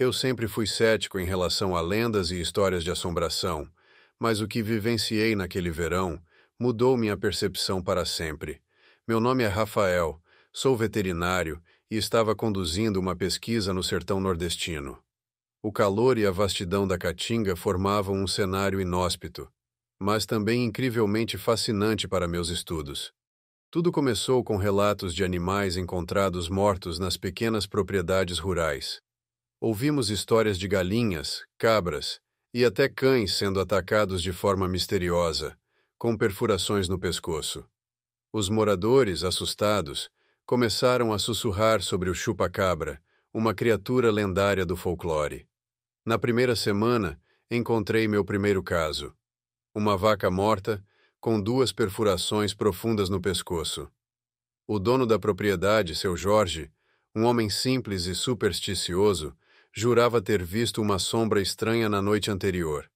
Eu sempre fui cético em relação a lendas e histórias de assombração, mas o que vivenciei naquele verão mudou minha percepção para sempre. Meu nome é Rafael, sou veterinário e estava conduzindo uma pesquisa no sertão nordestino. O calor e a vastidão da caatinga formavam um cenário inóspito, mas também incrivelmente fascinante para meus estudos. Tudo começou com relatos de animais encontrados mortos nas pequenas propriedades rurais. Ouvimos histórias de galinhas, cabras e até cães sendo atacados de forma misteriosa, com perfurações no pescoço. Os moradores, assustados, começaram a sussurrar sobre o chupa-cabra, uma criatura lendária do folclore. Na primeira semana, encontrei meu primeiro caso. Uma vaca morta, com duas perfurações profundas no pescoço. O dono da propriedade, seu Jorge, um homem simples e supersticioso, jurava ter visto uma sombra estranha na noite anterior.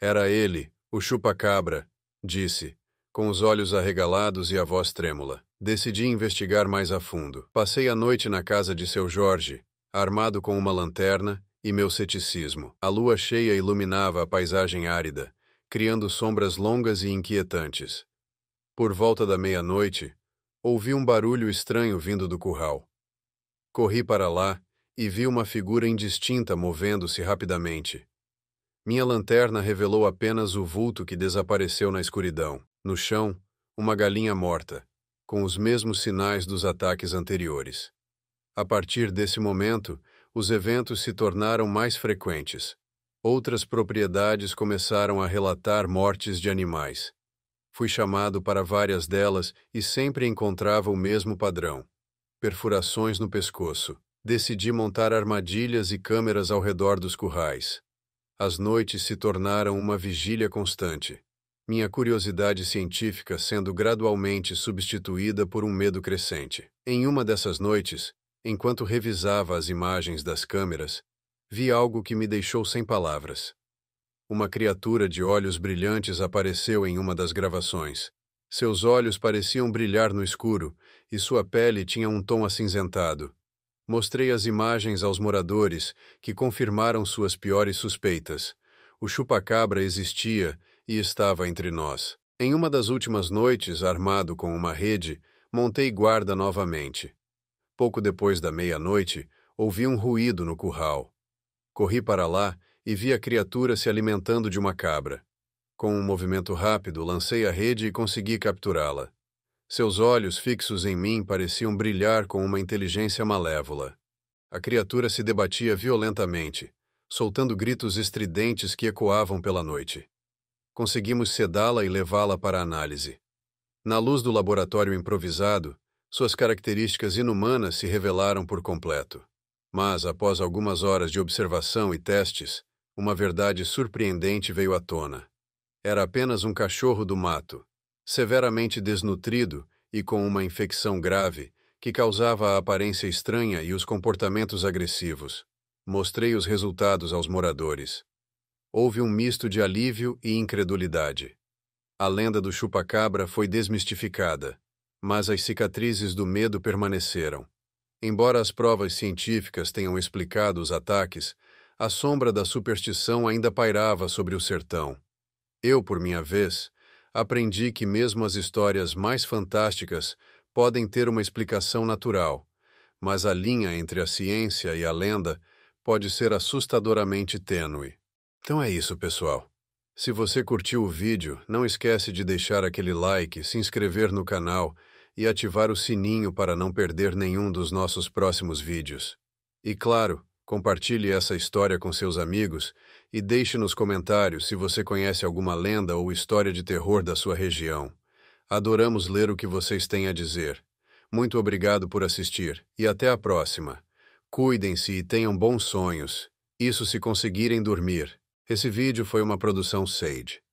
Era ele, o chupa-cabra, disse, com os olhos arregalados e a voz trêmula. Decidi investigar mais a fundo. Passei a noite na casa de seu Jorge, armado com uma lanterna e meu ceticismo. A lua cheia iluminava a paisagem árida, criando sombras longas e inquietantes. Por volta da meia-noite, ouvi um barulho estranho vindo do curral. Corri para lá e vi uma figura indistinta movendo-se rapidamente. Minha lanterna revelou apenas o vulto que desapareceu na escuridão. No chão, uma galinha morta, com os mesmos sinais dos ataques anteriores. A partir desse momento, os eventos se tornaram mais frequentes. Outras propriedades começaram a relatar mortes de animais. Fui chamado para várias delas e sempre encontrava o mesmo padrão: perfurações no pescoço decidi montar armadilhas e câmeras ao redor dos currais. As noites se tornaram uma vigília constante, minha curiosidade científica sendo gradualmente substituída por um medo crescente. Em uma dessas noites, enquanto revisava as imagens das câmeras, vi algo que me deixou sem palavras. Uma criatura de olhos brilhantes apareceu em uma das gravações. Seus olhos pareciam brilhar no escuro e sua pele tinha um tom acinzentado Mostrei as imagens aos moradores, que confirmaram suas piores suspeitas. O chupacabra existia e estava entre nós. Em uma das últimas noites, armado com uma rede, montei guarda novamente. Pouco depois da meia-noite, ouvi um ruído no curral. Corri para lá e vi a criatura se alimentando de uma cabra. Com um movimento rápido, lancei a rede e consegui capturá-la. Seus olhos fixos em mim pareciam brilhar com uma inteligência malévola. A criatura se debatia violentamente, soltando gritos estridentes que ecoavam pela noite. Conseguimos sedá-la e levá-la para análise. Na luz do laboratório improvisado, suas características inumanas se revelaram por completo. Mas, após algumas horas de observação e testes, uma verdade surpreendente veio à tona. Era apenas um cachorro do mato, severamente desnutrido e com uma infecção grave, que causava a aparência estranha e os comportamentos agressivos. Mostrei os resultados aos moradores. Houve um misto de alívio e incredulidade. A lenda do chupacabra foi desmistificada, mas as cicatrizes do medo permaneceram. Embora as provas científicas tenham explicado os ataques, a sombra da superstição ainda pairava sobre o sertão. Eu, por minha vez, aprendi que mesmo as histórias mais fantásticas podem ter uma explicação natural, mas a linha entre a ciência e a lenda pode ser assustadoramente tênue. Então é isso, pessoal. Se você curtiu o vídeo, não esquece de deixar aquele like, se inscrever no canal e ativar o sininho para não perder nenhum dos nossos próximos vídeos. E claro, Compartilhe essa história com seus amigos e deixe nos comentários se você conhece alguma lenda ou história de terror da sua região. Adoramos ler o que vocês têm a dizer. Muito obrigado por assistir e até a próxima. Cuidem-se e tenham bons sonhos. Isso se conseguirem dormir. Esse vídeo foi uma produção Sage.